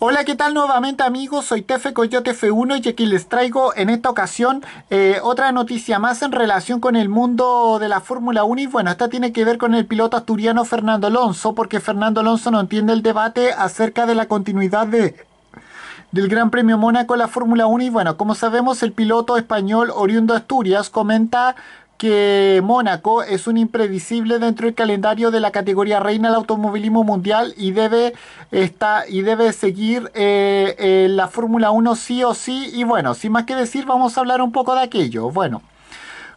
Hola, ¿qué tal nuevamente amigos? Soy Tefe Coyote F1 y aquí les traigo en esta ocasión eh, otra noticia más en relación con el mundo de la Fórmula 1 y bueno, esta tiene que ver con el piloto asturiano Fernando Alonso porque Fernando Alonso no entiende el debate acerca de la continuidad de del Gran Premio Mónaco en la Fórmula 1 y bueno, como sabemos el piloto español oriundo de Asturias comenta que Mónaco es un imprevisible dentro del calendario de la categoría reina del automovilismo mundial y debe, y debe seguir eh, eh, la Fórmula 1 sí o sí. Y bueno, sin más que decir, vamos a hablar un poco de aquello. Bueno.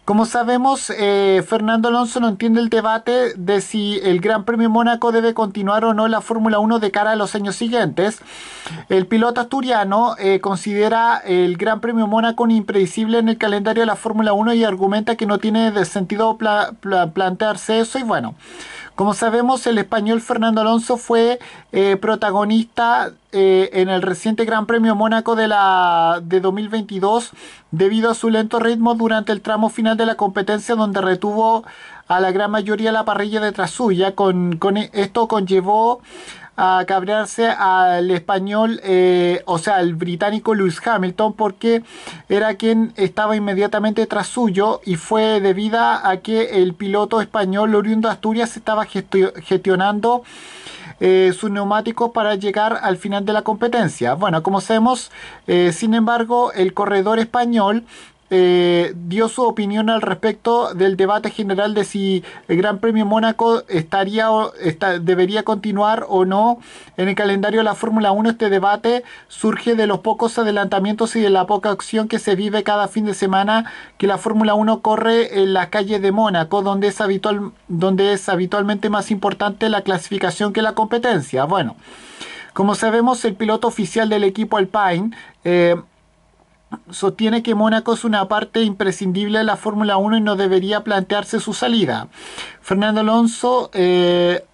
Como sabemos, eh, Fernando Alonso no entiende el debate de si el Gran Premio Mónaco debe continuar o no la Fórmula 1 de cara a los años siguientes. El piloto asturiano eh, considera el Gran Premio Mónaco un impredecible en el calendario de la Fórmula 1 y argumenta que no tiene sentido plantearse eso y bueno. Como sabemos, el español Fernando Alonso fue eh, protagonista eh, en el reciente Gran Premio Mónaco de, la, de 2022 debido a su lento ritmo durante el tramo final de la competencia donde retuvo a la gran mayoría la parrilla detrás suya. E-, esto conllevó a cabrearse al español, eh, o sea, al británico Lewis Hamilton, porque era quien estaba inmediatamente tras suyo y fue debido a que el piloto español oriundo Asturias estaba gestionando eh, sus neumáticos para llegar al final de la competencia. Bueno, como sabemos, eh, sin embargo, el corredor español eh, dio su opinión al respecto del debate general de si el Gran Premio Mónaco estaría debería continuar o no en el calendario de la Fórmula 1. Este debate surge de los pocos adelantamientos y de la poca acción que se vive cada fin de semana que la Fórmula 1 corre en las calles de Mónaco, donde es, habitual, donde es habitualmente más importante la clasificación que la competencia. Bueno. Como sabemos, el piloto oficial del equipo Alpine, eh, sostiene que Mónaco es una parte imprescindible de la Fórmula 1 y no debería plantearse su salida. Fernando Alonso eh,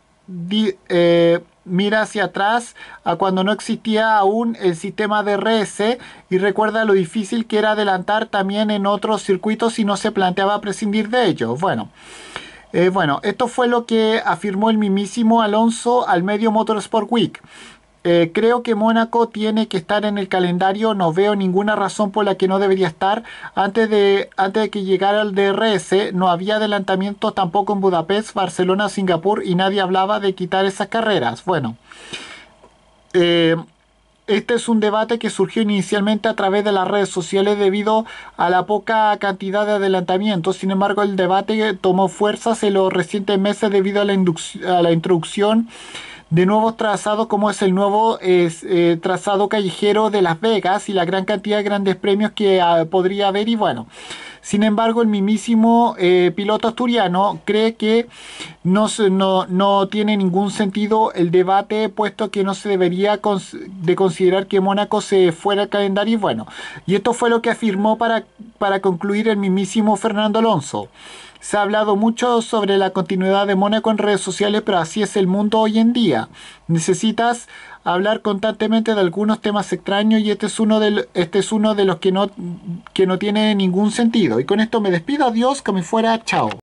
eh, mira hacia atrás a cuando no existía aún el sistema de RS y recuerda lo difícil que era adelantar también en otros circuitos si no se planteaba prescindir de ellos. Bueno. Eh, bueno, esto fue lo que afirmó el mismísimo Alonso al medio Motorsport Week. Eh, creo que Mónaco tiene que estar en el calendario, no veo ninguna razón por la que no debería estar. Antes de, antes de que llegara el DRS no había adelantamientos tampoco en Budapest, Barcelona, Singapur y nadie hablaba de quitar esas carreras. Bueno. Eh, este es un debate que surgió inicialmente a través de las redes sociales debido a la poca cantidad de adelantamientos. Sin embargo, el debate tomó fuerza en los recientes meses debido a la introducción de nuevos trazados como es el nuevo eh, trazado callejero de Las Vegas y la gran cantidad de grandes premios que ah, podría haber y bueno. Sin embargo, el mismísimo eh, piloto asturiano cree que no, no, tiene ningún sentido el debate, puesto que no se debería de considerar que Mónaco se fuera al calendario. Y bueno, y esto fue lo que afirmó para para concluir el mismísimo Fernando Alonso. Se ha hablado mucho sobre la continuidad de Mónaco en redes sociales, pero así es el mundo hoy en día. Necesitas hablar constantemente de algunos temas extraños y este es uno de, este es uno de los que no, que no tiene ningún sentido. Y con esto me despido, adiós, que me fuera, chao.